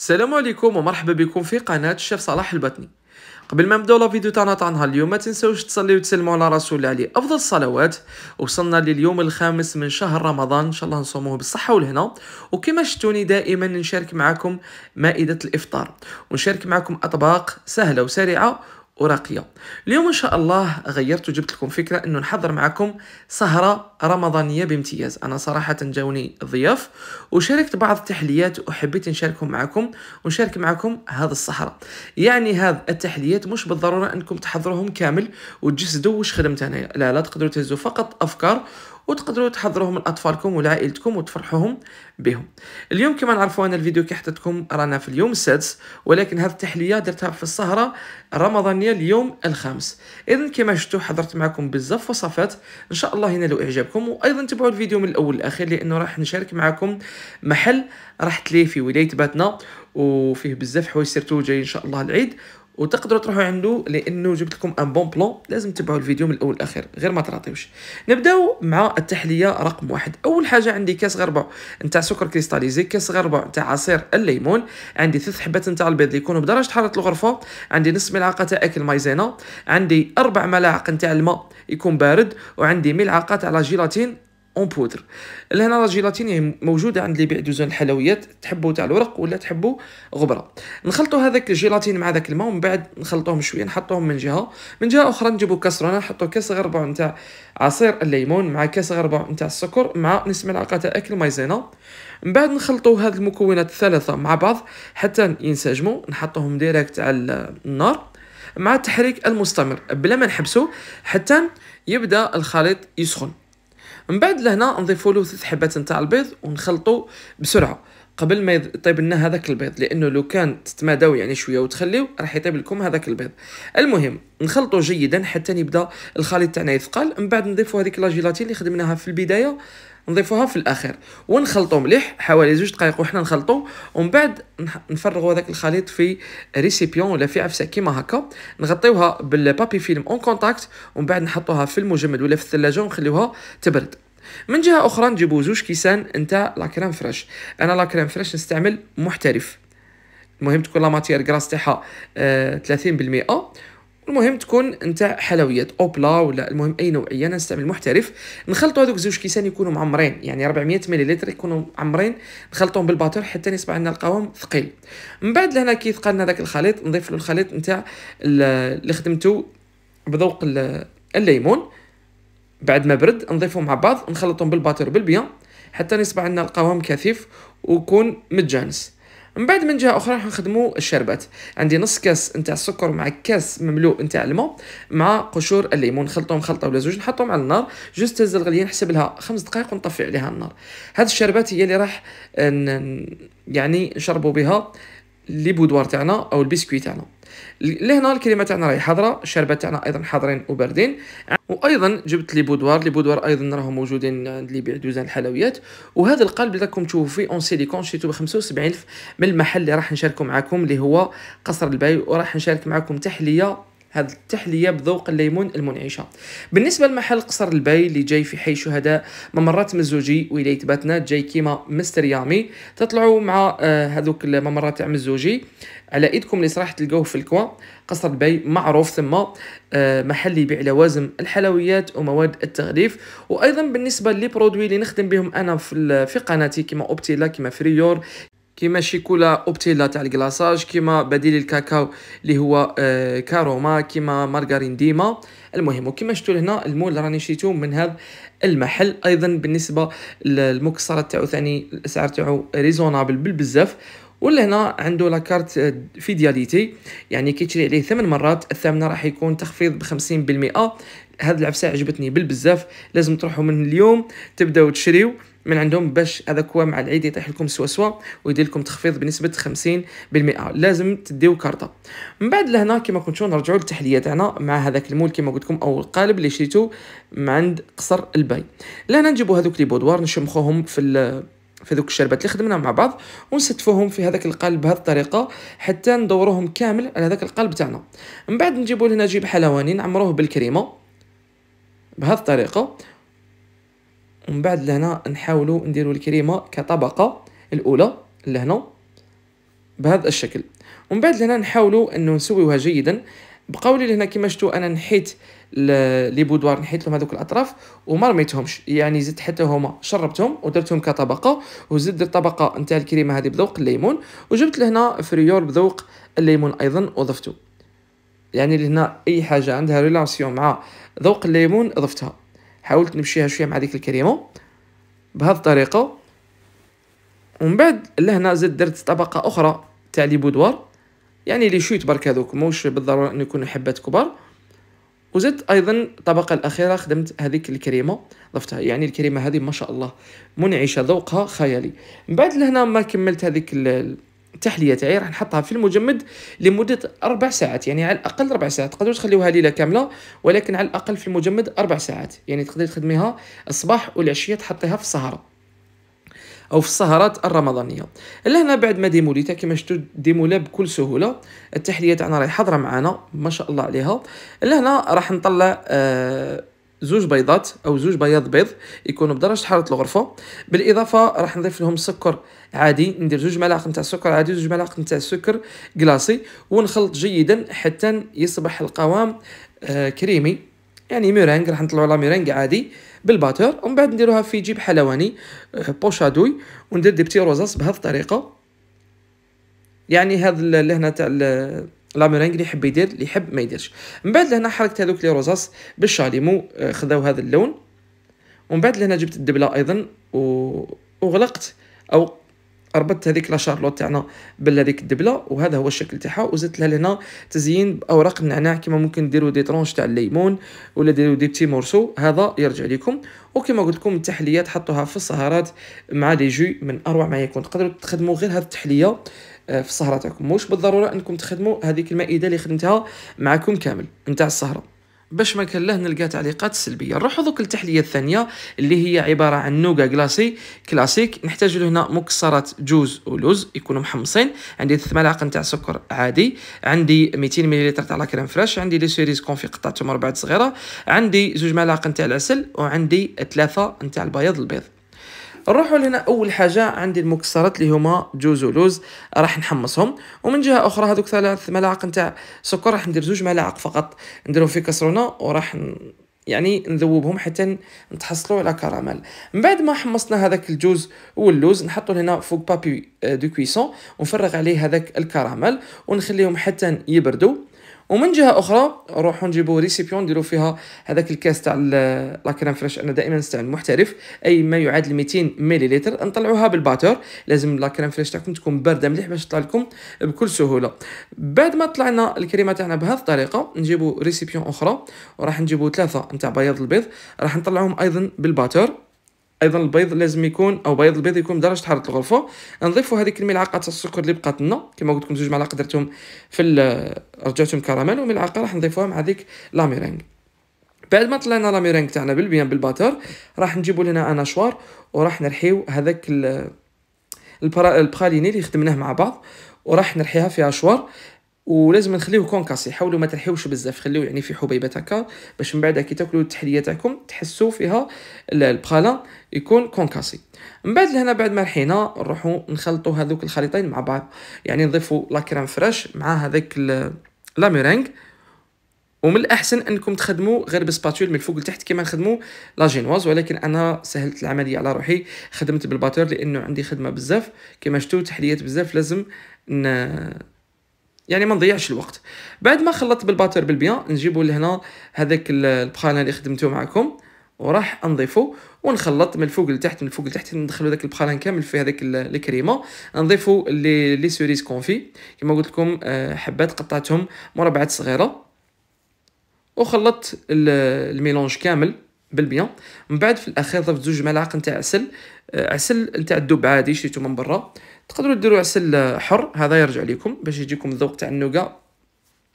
السلام عليكم ومرحبا بكم في قناة الشيف صلاح البطني قبل ما نبداو لا فيديو تاعنا تاع نهار اليوم ما تنساوش تصليو وتسلموا على رسول الله عليه افضل الصلوات وصلنا لليوم الخامس من شهر رمضان ان شاء الله نصوموه بالصحه والهنا وكما شفتوني دائما نشارك معكم مائده الافطار ونشارك معكم اطباق سهله وسريعه وراقيه اليوم ان شاء الله غيرت وجبت لكم فكره انه نحضر معكم سهره رمضانيه بامتياز انا صراحه جاوني ضياف وشاركت بعض التحليات وحبيت نشاركهم معكم ونشارك معكم هذا الصحراء يعني هذا التحليات مش بالضروره انكم تحضروهم كامل وتجسدوا واش خدمت انايا لا لا تقدروا تهزوا فقط افكار وتقدروا تحضروهم لاطفالكم ولعائلتكم وتفرحوهم بهم اليوم كما نعرفوا ان الفيديو كي حطيتكم رانا في اليوم السادس ولكن هذه التحليه درتها في السهره رمضانيه اليوم الخامس إذن كما شفتوا حضرت معكم بزاف وصفات ان شاء الله ينالوا اعجابكم لكم وايضا تابعوا الفيديو من الاول للاخير لانه راح نشارك معكم محل راح تلي في ولايه باتنا وفيه بزاف حوايج سيرتو جاي ان شاء الله العيد وتقدروا تروحوا عنده لانه جبت لكم ان بون بلون لازم تتبعوا الفيديو من الاول لاخر غير ما تراطيوش نبداو مع التحليه رقم واحد اول حاجه عندي كاس غربع نتاع سكر كريستاليزي كاس غربع نتاع عصير الليمون عندي ثلاث حبات نتاع البيض اللي يكونوا بدرجه حراره الغرفه عندي نص ملعقه تاع اكل مايزينا عندي اربع ملاعق نتاع الماء يكون بارد وعندي ملعقه تاع لا جيلاتين اون بودر لهنا لا جيلاتين يعني موجوده عند اللي يبيع دوزون الحلويات تحبوا تاع الورق ولا تحبوا غبره نخلطوا هذاك الجيلاتين مع ذاك الماء ومن بعد نخلطوهم شويه نحطوهم من جهه من جهه اخرى نجيبوا كاسرونه نحطوا كاس غربع نتاع عصير الليمون مع كاس غربع نتاع السكر مع نصف ملعقه تاع اكل مايزينا من بعد نخلطوا هاد المكونات الثلاثه مع بعض حتى ينسجموا نحطوهم ديريكت على النار مع التحريك المستمر بلا ما نحبسو حتى يبدا الخليط يسخن من بعد لهنا نضيفوا له ثلاث حبات نتاع البيض ونخلطوا بسرعه قبل ما يطيب لنا هذاك البيض لانه لو كان تتماداو يعني شويه وتخليو راح يطيب لكم هذاك البيض المهم نخلطوا جيدا حتى يبدا الخليط تاعنا يثقل من بعد نضيفوا هذيك لاجيلاتين اللي خدمناها في البدايه نضيفوها في الاخير ونخلطو مليح حوالي زوج دقائق وحنا نخلطو ومن بعد نفرغوا هذاك الخليط في ريسيبيون ولا في عفسه كيما هكا نغطيوها بالبابي فيلم اون كونتاكت ومن بعد نحطوها في المجمد ولا في الثلاجه ونخليوها تبرد من جهه اخرى نجيبو زوج كيسان نتاع لا كريم فريش انا لا كريم فريش نستعمل محترف المهم تكون لا ماتير كراس تاعها 30% آه، المهم تكون انت حلويات اوبلا ولا المهم اي نوعيه انا نستعمل محترف نخلطوا هذوك زوج كيسان يكونوا معمرين يعني 400 مليلتر يكونوا معمرين نخلطهم بالباتور حتى يصبح عندنا القوام ثقيل من بعد لهنا كي ثقلنا داك ذاك الخليط نضيف له الخليط نتاع اللي خدمته بذوق الليمون بعد ما برد نضيفهم مع بعض نخلطهم بالباتور بالبيان حتى يصبح عندنا القوام كثيف ويكون متجانس من بعد من جهه اخرى راح نخدموا الشربات عندي نص كاس نتاع السكر مع كاس مملوء نتاع الماء مع قشور الليمون نخلطهم خلطه ولا زوج نحطهم على النار جوست تهز الغليه نحسب لها خمس دقائق ونطفي عليها النار هاد الشربات هي اللي راح يعني نشربوا بها لي بودوار تاعنا او البسكويت تاعنا لهنا الكلمه تاعنا راهي حاضره الشربه تاعنا ايضا حاضرين وباردين وايضا جبت لي بودوار لي بودوار ايضا راهم موجودين عند لي يبيع دوزان الحلويات وهذا القالب اللي راكم تشوفوا فيه اون سيليكون شريته ب 75000 من المحل اللي راح نشارك معكم اللي هو قصر الباي وراح نشارك معكم تحليه هذه التحلية بذوق الليمون المنعشة بالنسبة لمحل قصر البي اللي جاي في حي شهداء ممرات مزوجي ولاية باتنات جاي كيما مستر يامي تطلعوا مع آه، هذوك الممرات تاع مزوجي على ايدكم اللي صراحة تلقوه في الكوا قصر البي معروف ثم آه، محل يبيع لوازم الحلويات ومواد التغليف وايضا بالنسبه لي برودوي اللي نخدم بهم انا في في قناتي كيما اوبتيلا كيما فريور كيما شيكولا اوبتيلا تاع الكلاصاج كيما بديل الكاكاو اللي هو آه، كاروما كيما مارغارين ديما المهم وكيما شفتوا هنا المول راني شريته من هذا المحل ايضا بالنسبه للمكسرات تاعو ثاني الاسعار تاعو ريزونابل بالبزاف ولا هنا عنده لاكارت آه، فيدياليتي يعني كي تشري عليه ثمان مرات الثامنه راح يكون تخفيض ب 50% هاد العفسه عجبتني بالبزاف لازم تروحوا من اليوم تبداو تشريو من عندهم باش هذاك هو مع العيد يطيح لكم سوا سوا ويدير لكم تخفيض بنسبه 50% لازم تديو كارطه من بعد لهنا كما كنتو نرجعوا للتحليه تاعنا مع هذاك المول كما قلت لكم او القالب اللي شريتو من عند قصر الباي لهنا نجيبوا هذوك لي بودوار نشمخوهم في في ذوك الشربات اللي خدمنا مع بعض ونستفوهم في هذاك القالب بهذه الطريقه حتى ندوروهم كامل على هذاك القالب تاعنا من بعد نجيبوا لهنا جيب حلواني نعمروه بالكريمه بهذه الطريقه ومن بعد لهنا نحاولوا نديروا الكريمه كطبقه الاولى لهنا بهذا الشكل ومن بعد لهنا نحاولوا انه نسويوها جيدا بقولي لهنا كما شفتوا انا نحيت لي بودوار نحيت لهم هذوك الاطراف وما رميتهمش يعني زدت حتى هما شربتهم ودرتهم كطبقه وزدت طبقه نتاع الكريمه هذه بذوق الليمون وجبت لهنا فريور بذوق الليمون ايضا وضفته يعني لهنا اي حاجه عندها ريلاسيون مع ذوق الليمون ضفتها حاولت نمشيها شويه مع ديك الكريمه بهذه الطريقه ومن بعد لهنا زدت درت طبقه اخرى تاع لي بودوار يعني لي شويت برك هذوك موش بالضروره انه يكونوا حبات كبار وزدت ايضا الطبقه الاخيره خدمت هذيك الكريمه ضفتها يعني الكريمه هذه ما شاء الله منعشه ذوقها خيالي من بعد لهنا ما كملت هذيك التحليه تاعي راح نحطها في المجمد لمده اربع ساعات يعني على الاقل اربع ساعات تقدروا تخليوها ليله كامله ولكن على الاقل في المجمد اربع ساعات يعني تقدري تخدميها الصباح والعشيه تحطيها في السهره او في السهرات الرمضانيه لهنا بعد ما ديموليتها كما شفتوا ديمولا بكل سهوله التحليه تاعنا راهي حاضره معانا ما شاء الله عليها لهنا راح نطلع آه زوج بيضات او زوج بياض بيض يكونوا بدرجه حراره الغرفه بالاضافه راح نضيف لهم سكر عادي ندير زوج ملاعق نتاع سكر عادي زوج ملاعق نتاع سكر كلاصي ونخلط جيدا حتى يصبح القوام آه كريمي يعني ميرانغ راح نطلعوا لا ميرانغ عادي بالباتور ومن بعد نديروها في جيب حلواني آه بوشادوي وندير دي بتي روزاس بهذه الطريقه يعني هذا لهنا تاع لا ميرينغ اللي يحب يدير اللي يحب ما يديرش من بعد لهنا حركت هذوك لي روزاس بالشاليمو آه، خذاو هذا اللون ومن بعد لهنا جبت الدبله ايضا و... وغلقت او ربطت هذيك لا شارلوت تاعنا بالهذيك الدبله وهذا هو الشكل تاعها وزدت لها لهنا تزيين باوراق النعناع كما ممكن ديروا دي ترونش تاع الليمون ولا ديروا دي بتي مورسو هذا يرجع لكم وكما قلت لكم التحليات حطوها في السهرات مع لي جو من اروع ما يكون تقدروا تخدموا غير هذه التحليه آه، في السهره تاعكم مش بالضروره انكم تخدموا هذيك المائده اللي خدمتها معكم كامل نتاع السهره باش ما كان له نلقى تعليقات سلبيه نروحوا دوك التحليه الثانيه اللي هي عباره عن نوغا كلاسي كلاسيك نحتاج لهنا هنا مكسرات جوز ولوز يكونوا محمصين عندي ثلاث ملاعق نتاع سكر عادي عندي 200 مليلتر تاع لاكريم فريش عندي لي سيريز كونفي قطعتهم مربعات صغيره عندي زوج ملاعق نتاع العسل وعندي ثلاثه نتاع البياض البيض نروحوا لهنا اول حاجه عندي المكسرات اللي هما جوز ولوز راح نحمصهم ومن جهه اخرى هذوك ثلاث ملاعق نتاع سكر راح ندير زوج ملاعق فقط نديرهم في كسرونه وراح يعني نذوبهم حتى نتحصلوا على كراميل من بعد ما حمصنا هذاك الجوز واللوز نحطوا هنا فوق بابي دو كويسون ونفرغ عليه هذاك الكراميل ونخليهم حتى يبردوا ومن جهه اخرى نروحوا نجيبوا ريسيبيون نديروا فيها هذاك الكاس تاع لا كريم فريش انا دائما نستعمل محترف اي ما يعادل 200 مليلتر نطلعوها بالباتور لازم لا كريم فريش تاعكم تكون بارده مليح باش تطلع لكم بكل سهوله بعد ما طلعنا الكريمه تاعنا بهذه الطريقه نجيبوا ريسيبيون اخرى وراح نجيبوا ثلاثه نتاع بياض البيض راح نطلعهم ايضا بالباتور ايضا البيض لازم يكون او بيض البيض يكون بدرجه حراره الغرفه نضيفوا هذيك الملعقه السكر اللي بقات لنا كما قلت لكم زوج معالق درتهم في رجعتهم كراميل وملعقه راح نضيفوها مع هذيك لا ميرينغ بعد ما طلعنا لا ميرينغ تاعنا بالبيان بالباتر راح نجيبوا لنا اناشوار وراح نرحيو هذاك البراليني اللي خدمناه مع بعض وراح نرحيها في اشوار ولازم نخليوه كونكاسي حاولوا ما تلحيوش بزاف خليوه يعني في حبيبات هكا باش من بعد كي تاكلوا التحليه تاعكم تحسوا فيها البخاله يكون كونكاسي من بعد لهنا بعد ما رحينا نروحوا نخلطوا هذوك الخليطين مع بعض يعني نضيفوا لا كريم فريش مع هذاك لا ميرينغ ومن الاحسن انكم تخدموا غير بسباتول من الفوق لتحت كما نخدموا لا جينواز ولكن انا سهلت العمليه على روحي خدمت بالباتور لانه عندي خدمه بزاف كما شفتوا تحليات بزاف لازم يعني ما نضيعش الوقت بعد ما خلطت بالباتر بالبيان نجيبو لهنا هذاك البخانه اللي خدمته معكم وراح نضيفو ونخلط من الفوق لتحت من الفوق لتحت ندخلو ذاك البخالان كامل في هذاك الكريمه نضيفو لي لي سوريس كونفي كما قلت لكم آه، حبات قطعتهم مربعات صغيره وخلطت الميلونج كامل بالبيان من بعد في الاخير ضفت زوج ملاعق نتاع عسل عسل نتاع الدب عادي شريته من برا تقدروا ديروا عسل حر هذا يرجع لكم باش يجيكم الذوق تاع النوكا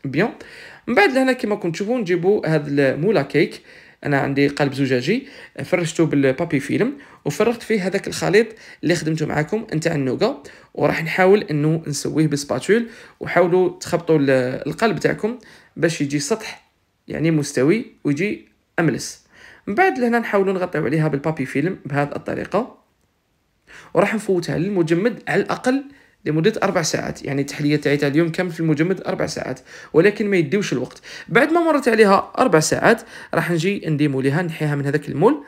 بيان من بعد لهنا كما راكم تشوفوا نجيبوا هذا المولا كيك انا عندي قلب زجاجي فرشته بالبابي فيلم وفرغت فيه هذاك الخليط اللي خدمته معاكم نتاع النوكا وراح نحاول انه نسويه بسباتول وحاولوا تخبطوا القلب تاعكم باش يجي سطح يعني مستوي ويجي املس من بعد لهنا نحاولوا نغطيو عليها بالبابي فيلم بهذه الطريقه وراح نفوتها للمجمد على الاقل لمدة أربع ساعات يعني التحلية تاعي تاع اليوم كامل في المجمد أربع ساعات ولكن ما يديوش الوقت بعد ما مرت عليها أربع ساعات راح نجي نديمو ليها نحيها من هذاك المول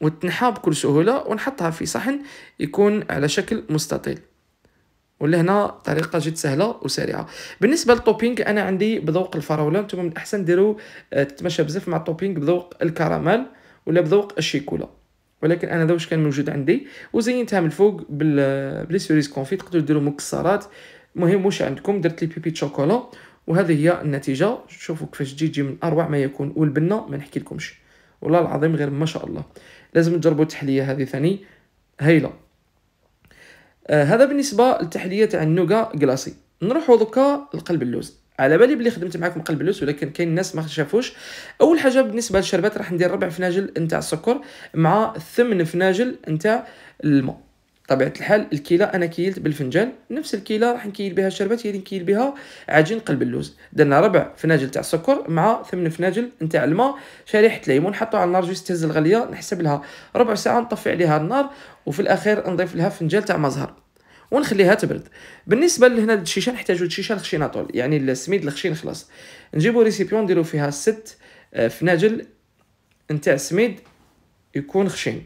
وتنحى بكل سهولة ونحطها في صحن يكون على شكل مستطيل ولهنا طريقة جد سهلة وسريعة بالنسبة للتوبينج أنا عندي بذوق الفراولة أنتم من الأحسن ديروا آه، تتمشى بزاف مع التوبينج بذوق الكراميل ولا بذوق الشيكولا ولكن انا دابا واش كان موجود عندي وزينتها من الفوق بلي سيريز كونفي تقدروا ديروا مكسرات المهم واش عندكم درت لي بيبي شوكولا وهذه هي النتيجه شوفوا كيفاش تجي تجي من اروع ما يكون والبنه ما نحكي لكمش والله العظيم غير ما شاء الله لازم تجربوا التحليه هذه ثاني هايله آه هذا بالنسبه للتحليه تاع النوغا كلاصي نروحوا دوكا لقلب اللوز على بالي بلي خدمت معاكم قلب لوس ولكن كاين الناس ما شافوش اول حاجه بالنسبه للشربات راح ندير ربع فناجل نتاع السكر مع ثمن فناجل نتاع الماء طبيعة الحال الكيلة أنا كيلت بالفنجان نفس الكيلة راح نكيل بها الشربات هي اللي نكيل بها عجين قلب اللوز درنا ربع فناجل تاع السكر مع ثمن فناجل نتاع الماء شريحة ليمون حطوها على النار جوست تهز الغلية نحسب لها ربع ساعة نطفي عليها النار وفي الأخير نضيف لها فنجان تاع مزهر ونخليها تبرد بالنسبه لهنا الشيشه نحتاجو الشيشه الخشينه طول يعني السميد الخشين خلاص نجيبو ريسيبيون نديرو فيها ست آه، فناجل نتاع السميد يكون خشين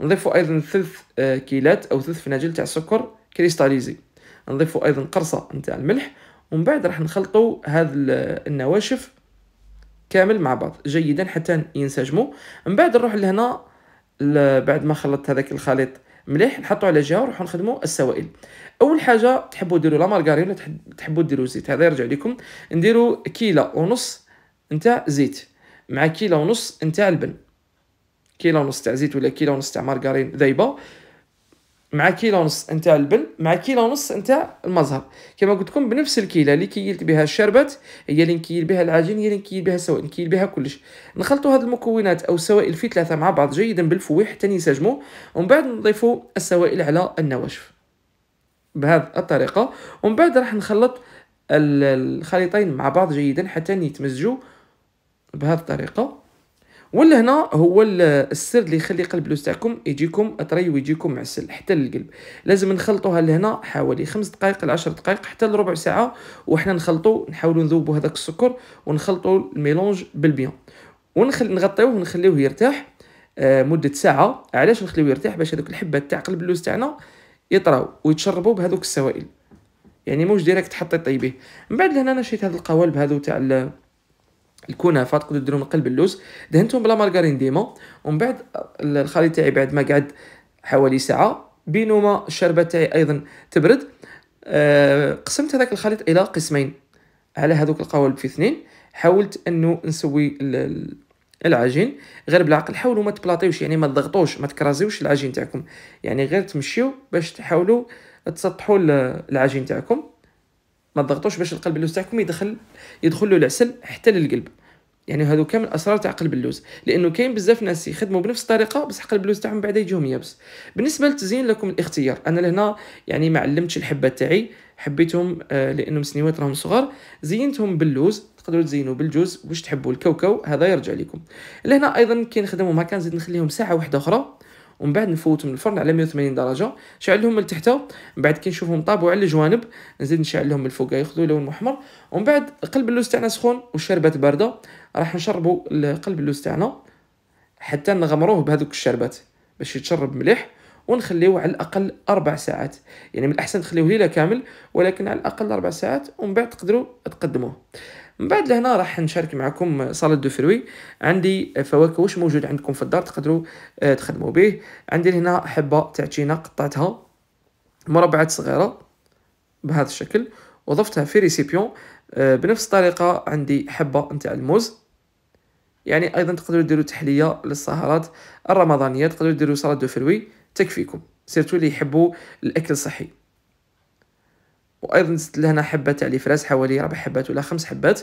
نضيفو ايضا ثلث آه، كيلات او ثلث فناجل تاع سكر كريستاليزي نضيفو ايضا قرصه نتاع الملح ومن بعد راح نخلطو هاد آه، النواشف كامل مع بعض جيدا حتى ينسجموا من بعد نروح لهنا بعد ما خلطت هذاك الخليط مليح نحطو على جهه ونروحو نخدمو السوائل اول حاجه تحبوا ديروا لا مارغارين ولا تحبوا ديروا زيت هذا يرجع لكم نديروا كيلو ونص نتاع زيت مع كيلو ونص نتاع البن كيلو ونص تاع زيت ولا كيلو ونص تاع مارغارين ذايبه مع كيلو ونص نتاع البن مع كيلو ونص نتاع المزهر كما قلت لكم بنفس الكيله اللي كيلت بها الشربات هي اللي نكيل بها العجين هي اللي نكيل بها السوائل نكيل بها كلش نخلطوا هذه المكونات او السوائل في ثلاثه مع بعض جيدا بالفويح حتى ينسجموا ومن بعد نضيفوا السوائل على النواشف بهذه الطريقه ومن بعد راح نخلط الخليطين مع بعض جيدا حتى يتمزجوا بهذه الطريقه ولا هنا هو السر اللي يخلي قلب لوز تاعكم يجيكم طري ويجيكم معسل حتى للقلب لازم نخلطوها لهنا حوالي خمس دقائق ل 10 دقائق حتى لربع ساعه وحنا نخلطو نحاولوا نذوبوا هذاك السكر ونخلطوا الميلونج بالبيان ونخل نغطيوه ونخليوه يرتاح آه مده ساعه علاش نخليوه يرتاح باش هذوك الحبات تاع قلب اللوز تاعنا يطراو ويتشربوا بهذوك السوائل يعني موش ديريكت حطي طيبيه من بعد لهنا انا شريت هاد القوالب هذو تاع الكنافه تقدر ديروا من قلب اللوز دهنتهم بلا مارغرين ديما ومن بعد الخليط تاعي بعد ما قعد حوالي ساعه بينما الشربه تاعي ايضا تبرد آه، قسمت هذاك الخليط الى قسمين على هذوك القوالب في اثنين حاولت انه نسوي العجين غير بالعقل حاولوا ما تبلاطيوش يعني ما تضغطوش ما تكرازيوش العجين تاعكم يعني غير تمشيو باش تحاولوا تسطحوا العجين تاعكم ما تضغطوش باش القلب اللوز تاعكم يدخل يدخل له العسل حتى للقلب يعني هذو كامل اسرار تاع قلب اللوز لانه كاين بزاف ناس يخدموا بنفس الطريقه بصح قلب اللوز تاعهم بعدا يجيهم يابس بالنسبه للتزيين لكم الاختيار انا لهنا يعني ما علمتش الحبه تاعي حبيتهم آه، لانهم سنيوات راهم صغار زينتهم باللوز تقدروا تزينوا بالجوز واش تحبوا الكوكو هذا يرجع لكم لهنا ايضا كي نخدمهم هكا نزيد نخليهم ساعه واحده اخرى ومن بعد نفوتهم الفرن على 180 درجه نشعلهم من تحت من بعد كي نشوفهم طابوا على الجوانب نزيد نشعلهم من الفوق ياخذوا لون محمر ومن بعد قلب اللوز تاعنا سخون والشربات بارده راح نشربوا قلب اللوز تاعنا حتى نغمروه بهذوك الشربات باش يتشرب مليح ونخليوه على الاقل اربع ساعات يعني من الاحسن تخليوه ليله كامل ولكن على الاقل اربع ساعات ومن بعد تقدروا تقدموه من بعد لهنا راح نشارك معكم صالة دو فروي عندي فواكه واش موجود عندكم في الدار تقدروا آه، تخدموا به عندي هنا حبه تاع تشينا قطعتها مربعات صغيره بهذا الشكل وضفتها في ريسيبيون آه، بنفس الطريقه عندي حبه نتاع الموز يعني ايضا تقدروا ديروا تحليه للسهرات الرمضانيه تقدروا ديروا صالة دو فروي تكفيكم سيرتو اللي يحبوا الاكل الصحي وايضا زدت لهنا حبه تاع الافراز حوالي ربع حبات ولا خمس حبات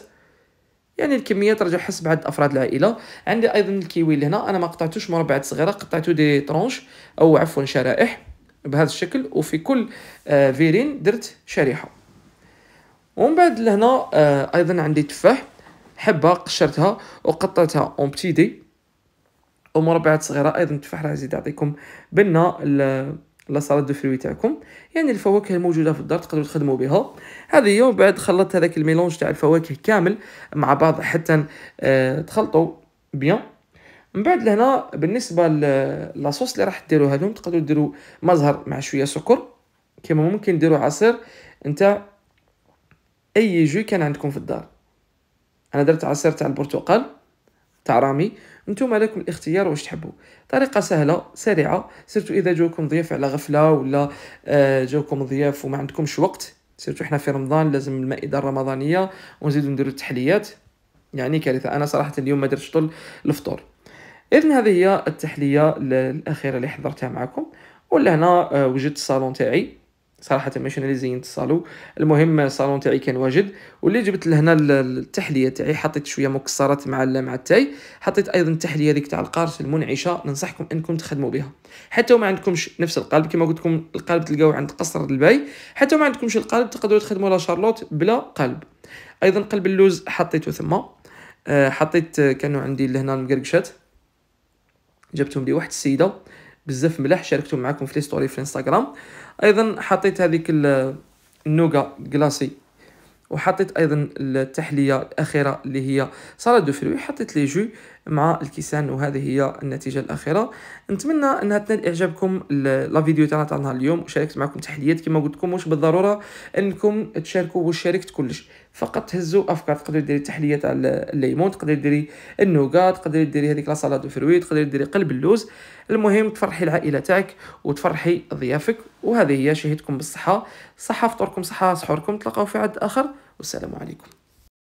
يعني الكميات ترجع حسب عدد افراد العائله عندي ايضا الكيوي لهنا انا ما قطعتوش مربعات صغيره قطعته دي طرونش او عفوا شرائح بهذا الشكل وفي كل آه فيرين درت شريحه ومن بعد لهنا آه ايضا عندي تفاح حبه قشرتها وقطعتها اون بتي دي ومربعات صغيره ايضا تفاح راه يزيد يعطيكم بنه لا سالاد دو فروي تاعكم يعني الفواكه الموجوده في الدار تقدروا تخدموا بها هذه هي بعد خلطت هذاك الميلونج تاع الفواكه كامل مع بعض حتى آه، تخلطوا بيان من بعد لهنا بالنسبه لاصوص اللي راح ديروها لهم تقدروا ديروا مزهر مع شويه سكر كما ممكن ديروا عصير نتاع اي جو كان عندكم في الدار انا درت عصير تاع البرتقال تاع رامي نتوما لكم الاختيار واش تحبوا طريقه سهله سريعه سيرتو اذا جاكم ضياف على غفله ولا آه، جاكم ضياف وما عندكمش وقت سيرتو حنا في رمضان لازم المائده الرمضانيه ونزيدو نديرو التحليات يعني كارثه انا صراحه اليوم ما درتش طول الفطور اذن هذه هي التحليه الاخيره اللي حضرتها معكم ولا هنا آه، وجدت الصالون تاعي صراحه ماشي انا اللي زينت الصالون المهم الصالون تاعي كان واجد واللي جبت لهنا التحليه تاعي حطيت شويه مكسرات مع مع التاي حطيت ايضا التحليه هذيك تاع القارص المنعشه ننصحكم انكم تخدموا بها حتى وما عندكمش نفس القالب كما قلت لكم القالب تلقاوه عند قصر الباي حتى وما عندكمش القالب تقدروا تخدموا لا شارلوت بلا قلب ايضا قلب اللوز حطيته ثما آه، حطيت آه، كانوا عندي لهنا المقرقشات جبتهم لي واحد السيده بزاف ملاح شاركتهم معكم في لي ستوري في الانستغرام ايضا حطيت هذيك النوغا كلاصي وحطيت ايضا التحليه الاخيره اللي هي سالاد دو فروي حطيت لي جو مع الكيسان وهذه هي النتيجه الاخيره نتمنى انها تنال اعجابكم لا فيديو تاعنا تاع نهار اليوم وشاركت معكم تحديات كما قلت لكم مش بالضروره انكم تشاركوا وشاركت كلش فقط تهزوا افكار تقدر ديري تحليه تاع الليمون تقدري ديري النوغا تقدري ديري هذيك لا سالاد دو فروي تقدري ديري قلب اللوز المهم تفرحي العائله تاعك وتفرحي ضيافك وهذه هي شهيتكم بالصحه صحه فطوركم صحه سحوركم تلقاو في عد اخر والسلام عليكم